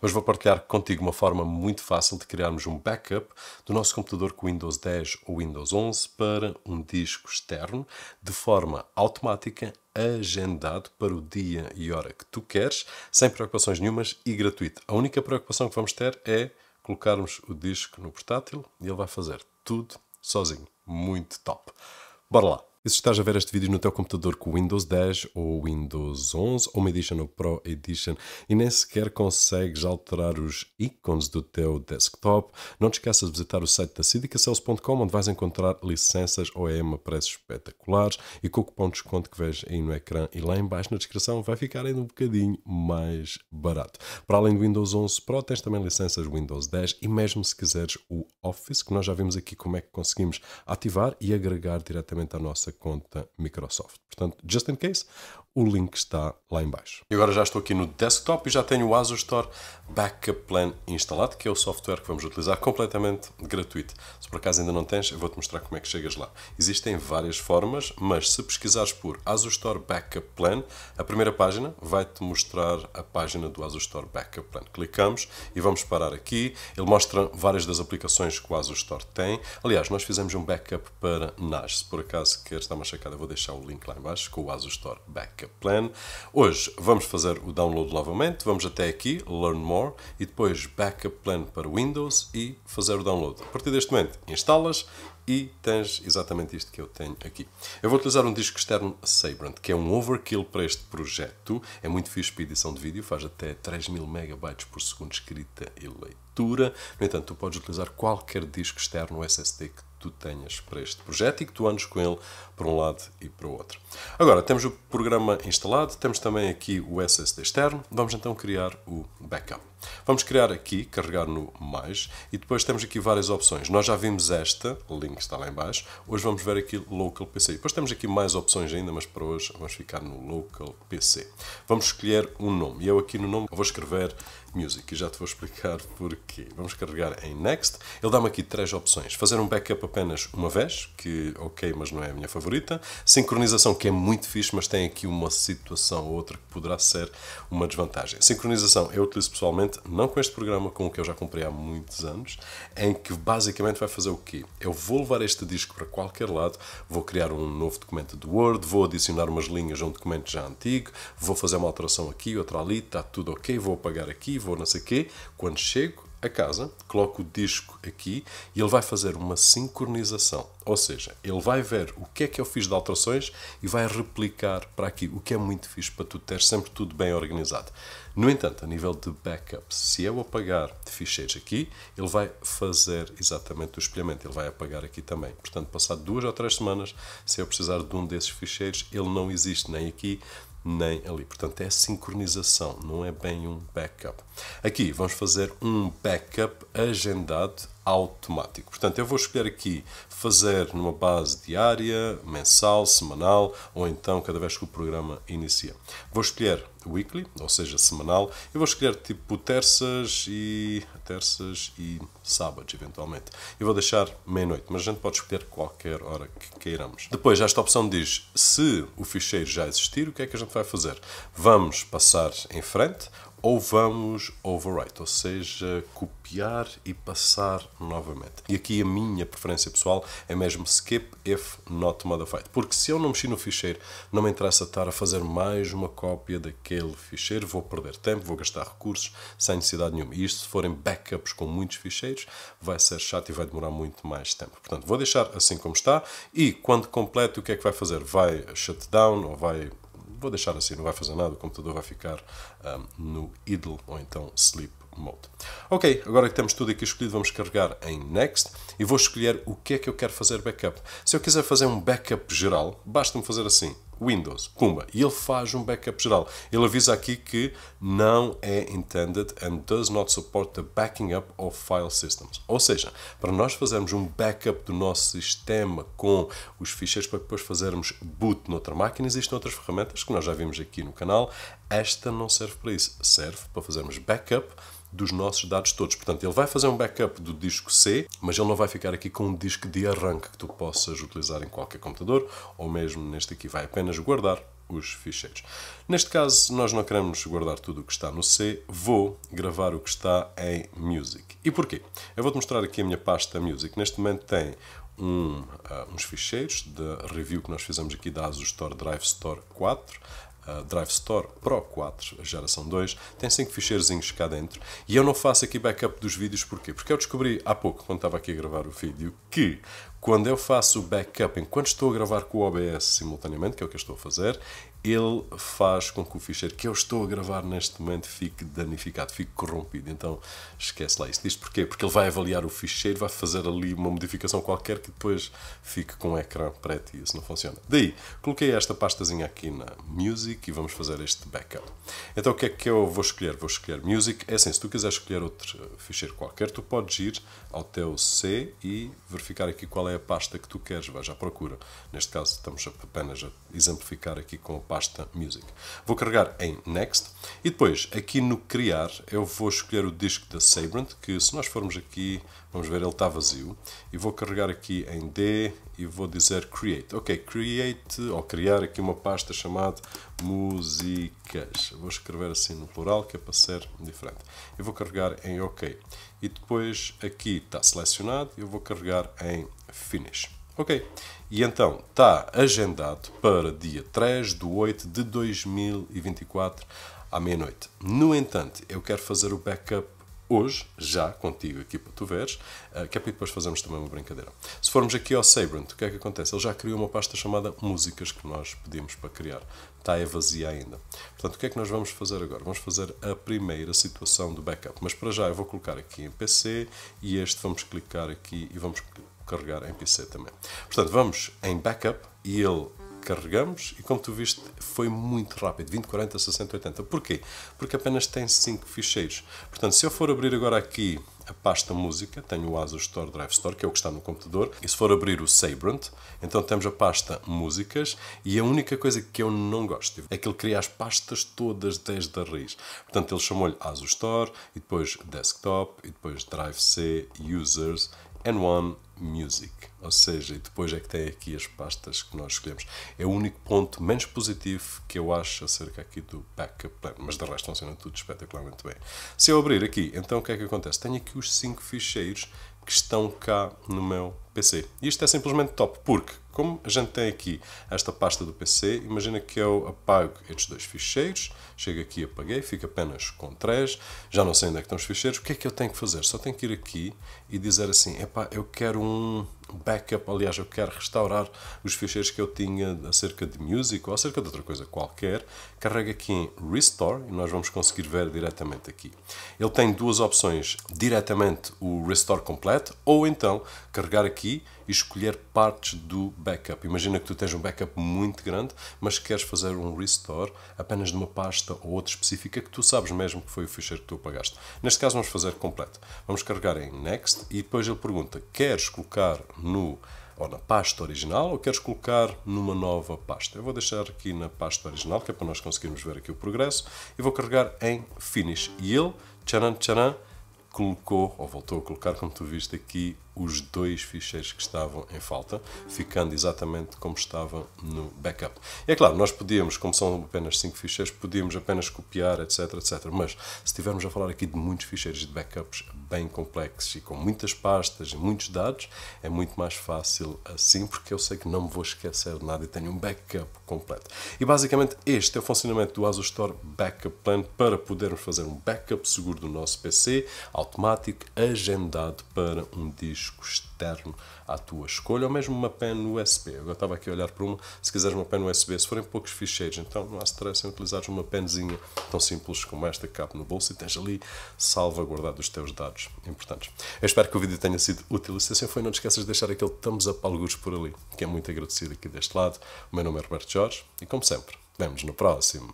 Hoje vou partilhar contigo uma forma muito fácil de criarmos um backup do nosso computador com Windows 10 ou Windows 11 para um disco externo, de forma automática, agendado para o dia e hora que tu queres, sem preocupações nenhumas e gratuito. A única preocupação que vamos ter é colocarmos o disco no portátil e ele vai fazer tudo sozinho. Muito top. Bora lá! E se estás a ver este vídeo no teu computador com Windows 10 ou Windows 11, uma Edition ou Pro Edition, e nem sequer consegues alterar os ícones do teu desktop, não te esqueças de visitar o site da sidicacels.com, onde vais encontrar licenças OEM a preços espetaculares e com o cupom de desconto que vês aí no ecrã e lá embaixo na descrição vai ficar ainda um bocadinho mais barato. Para além do Windows 11 Pro, tens também licenças Windows 10 e mesmo se quiseres o Office, que nós já vimos aqui como é que conseguimos ativar e agregar diretamente à nossa nossa conta Microsoft. Portanto, just in case, o link está lá embaixo. E agora já estou aqui no desktop e já tenho o Azure Store Backup Plan instalado, que é o software que vamos utilizar completamente gratuito. Se por acaso ainda não tens, eu vou-te mostrar como é que chegas lá. Existem várias formas, mas se pesquisares por Azure Store Backup Plan, a primeira página vai-te mostrar a página do Azure Store Backup Plan. Clicamos e vamos parar aqui. Ele mostra várias das aplicações que o Azure Store tem. Aliás, nós fizemos um backup para NAS, se por acaso que está dar uma checada, vou deixar o link lá embaixo com o Asus Store Backup Plan. Hoje vamos fazer o download novamente, vamos até aqui, Learn More, e depois Backup Plan para Windows e fazer o download. A partir deste momento, instalas e tens exatamente isto que eu tenho aqui. Eu vou utilizar um disco externo Sabrent, que é um overkill para este projeto. É muito fixe para edição de vídeo, faz até 3000 MB por segundo escrita e leitura. No entanto, tu podes utilizar qualquer disco externo SSD que tu tenhas para este projeto e que tu andes com ele para um lado e para o outro. Agora, temos o programa instalado, temos também aqui o SSD externo, vamos então criar o backup. Vamos criar aqui, carregar no mais e depois temos aqui várias opções. Nós já vimos esta, o link está lá em baixo. Hoje vamos ver aqui Local PC. Depois temos aqui mais opções ainda, mas para hoje vamos ficar no Local PC. Vamos escolher um nome e eu aqui no nome vou escrever Music e já te vou explicar porquê. Vamos carregar em Next. Ele dá-me aqui três opções. Fazer um backup apenas uma vez, que ok, mas não é a minha favorita. Sincronização, que é muito fixe, mas tem aqui uma situação ou outra que poderá ser uma desvantagem. Sincronização eu utilizo pessoalmente não com este programa, com o que eu já comprei há muitos anos, em que basicamente vai fazer o quê? Eu vou levar este disco para qualquer lado, vou criar um novo documento do Word, vou adicionar umas linhas a um documento já antigo, vou fazer uma alteração aqui, outra ali, está tudo ok, vou apagar aqui, vou não sei o quê. Quando chego a casa, coloco o disco aqui e ele vai fazer uma sincronização. Ou seja, ele vai ver o que é que eu fiz de alterações e vai replicar para aqui, o que é muito fixe para tu ter sempre tudo bem organizado. No entanto, a nível de backups, se eu apagar de ficheiros aqui, ele vai fazer exatamente o espelhamento, ele vai apagar aqui também. Portanto, passado duas ou três semanas, se eu precisar de um desses ficheiros, ele não existe nem aqui, nem ali. Portanto, é sincronização, não é bem um backup. Aqui vamos fazer um backup agendado automático. Portanto, eu vou escolher aqui fazer numa base diária, mensal, semanal ou então cada vez que o programa inicia. Vou escolher weekly, ou seja, semanal, Eu vou escolher tipo terças e terças e sábados eventualmente. E vou deixar meia-noite, mas a gente pode escolher qualquer hora que queiramos. Depois, esta opção diz se o ficheiro já existir, o que é que a gente vai fazer? Vamos passar em frente ou vamos overwrite, ou seja, copiar e passar novamente. E aqui a minha preferência pessoal é mesmo skip if not modified, porque se eu não mexi no ficheiro, não me interessa estar a fazer mais uma cópia daquele ficheiro, vou perder tempo, vou gastar recursos sem necessidade nenhuma. E isto se forem backups com muitos ficheiros, vai ser chato e vai demorar muito mais tempo. Portanto, vou deixar assim como está e quando completo, o que é que vai fazer? Vai shutdown ou vai vou deixar assim, não vai fazer nada, o computador vai ficar um, no idle ou então sleep mode. Ok, agora que temos tudo aqui escolhido, vamos carregar em next e vou escolher o que é que eu quero fazer backup. Se eu quiser fazer um backup geral, basta-me fazer assim, Windows, pumba, e ele faz um backup geral. Ele avisa aqui que não é intended and does not support the backing up of file systems. Ou seja, para nós fazermos um backup do nosso sistema com os ficheiros para depois fazermos boot noutra máquina, existem outras ferramentas que nós já vimos aqui no canal. Esta não serve para isso, serve para fazermos backup dos nossos dados todos. Portanto, ele vai fazer um backup do disco C, mas ele não vai ficar aqui com um disco de arranque que tu possas utilizar em qualquer computador, ou mesmo neste aqui, vai apenas guardar os ficheiros. Neste caso, nós não queremos guardar tudo o que está no C, vou gravar o que está em Music. E porquê? Eu vou-te mostrar aqui a minha pasta Music. Neste momento tem um, uh, uns ficheiros da review que nós fizemos aqui da ASUS Store Drive Store 4. Drive Store Pro 4, a geração 2, tem 5 ficheirozinhos cá dentro e eu não faço aqui backup dos vídeos, porquê? Porque eu descobri há pouco, quando estava aqui a gravar o vídeo, que quando eu faço o backup enquanto estou a gravar com o OBS simultaneamente, que é o que eu estou a fazer, ele faz com que o ficheiro que eu estou a gravar neste momento fique danificado, fique corrompido. Então esquece lá isso. Diz porquê? Porque ele vai avaliar o ficheiro, vai fazer ali uma modificação qualquer que depois fique com o ecrã preto e isso não funciona. Daí, coloquei esta pastazinha aqui na Music e vamos fazer este backup. Então o que é que eu vou escolher? Vou escolher Music. É assim, se tu quiseres escolher outro eh, ficheiro qualquer, tu podes ir ao teu C e verificar aqui qual é a pasta que tu queres. Vai à procura. Neste caso, estamos apenas a exemplificar aqui com pasta Music. Vou carregar em Next e depois aqui no Criar eu vou escolher o disco da Sabrent, que se nós formos aqui, vamos ver, ele está vazio. E vou carregar aqui em D e vou dizer Create. Ok, Create ou criar aqui uma pasta chamada Músicas. Vou escrever assim no plural que é para ser diferente. E vou carregar em OK. E depois aqui está selecionado, eu vou carregar em Finish. Ok. E então está agendado para dia 3 de 8 de 2024 à meia-noite. No entanto, eu quero fazer o backup hoje, já contigo aqui para tu veres, eh, que é para depois fazermos também uma brincadeira. Se formos aqui ao Sabrent, o que é que acontece? Ele já criou uma pasta chamada Músicas que nós pedimos para criar. Está é vazia ainda. Portanto, o que é que nós vamos fazer agora? Vamos fazer a primeira situação do backup. Mas para já eu vou colocar aqui em PC e este vamos clicar aqui e vamos carregar em PC também. Portanto, vamos em backup e ele carregamos e como tu viste foi muito rápido, 20, 40, 60, 80. Porquê? Porque apenas tem 5 ficheiros. Portanto, se eu for abrir agora aqui a pasta música, tenho o Asus Store Drive Store, que é o que está no computador, e se for abrir o Sabrent, então temos a pasta músicas e a única coisa que eu não gosto é que ele cria as pastas todas desde a raiz. Portanto, ele chamou-lhe Asus Store e depois Desktop e depois Drive C, Users n1 Music. Ou seja, e depois é que tem aqui as pastas que nós escolhemos. É o único ponto menos positivo que eu acho acerca aqui do Backup Plan, mas de resto funciona tudo espetacularmente bem. Se eu abrir aqui, então o que é que acontece? Tenho aqui os 5 ficheiros que estão cá no meu PC. Isto é simplesmente top, porque como a gente tem aqui esta pasta do PC, imagina que eu apago estes dois ficheiros, chego aqui, apaguei, fica apenas com três, já não sei onde é que estão os ficheiros, o que é que eu tenho que fazer? Só tenho que ir aqui e dizer assim, epá, eu quero um backup, aliás, eu quero restaurar os ficheiros que eu tinha acerca de music ou acerca de outra coisa qualquer, carrega aqui em Restore e nós vamos conseguir ver diretamente aqui. Ele tem duas opções, diretamente o Restore completo ou então carregar aqui aqui e escolher partes do backup. Imagina que tu tens um backup muito grande, mas queres fazer um restore apenas de uma pasta ou outra específica que tu sabes mesmo que foi o ficheiro que tu apagaste. Neste caso vamos fazer completo. Vamos carregar em Next e depois ele pergunta, queres colocar no ou na pasta original ou queres colocar numa nova pasta. Eu vou deixar aqui na pasta original, que é para nós conseguirmos ver aqui o progresso, e vou carregar em Finish. E ele, tcharam, tcharam, colocou, ou voltou a colocar, como tu viste aqui, os dois ficheiros que estavam em falta, ficando exatamente como estavam no backup. E é claro, nós podíamos, como são apenas 5 ficheiros, podíamos apenas copiar, etc, etc. Mas se estivermos a falar aqui de muitos ficheiros de backups bem complexos e com muitas pastas e muitos dados, é muito mais fácil assim, porque eu sei que não me vou esquecer de nada e tenho um backup completo. E basicamente este é o funcionamento do Azure Store Backup Plan para podermos fazer um backup seguro do nosso PC, automático, agendado para um disco disco externo à tua escolha, ou mesmo uma pen USB. Eu estava aqui a olhar para uma, se quiseres uma pen USB, se forem poucos ficheiros, então não há stress em utilizares uma penzinha tão simples como esta que cabe no bolso e tens ali salvaguardado os teus dados importantes. Eu espero que o vídeo tenha sido útil e se assim foi, não te esqueças de deixar aquele thumbs up alguns por ali, que é muito agradecido aqui deste lado. O meu nome é Roberto Jorge e, como sempre, vemos no próximo.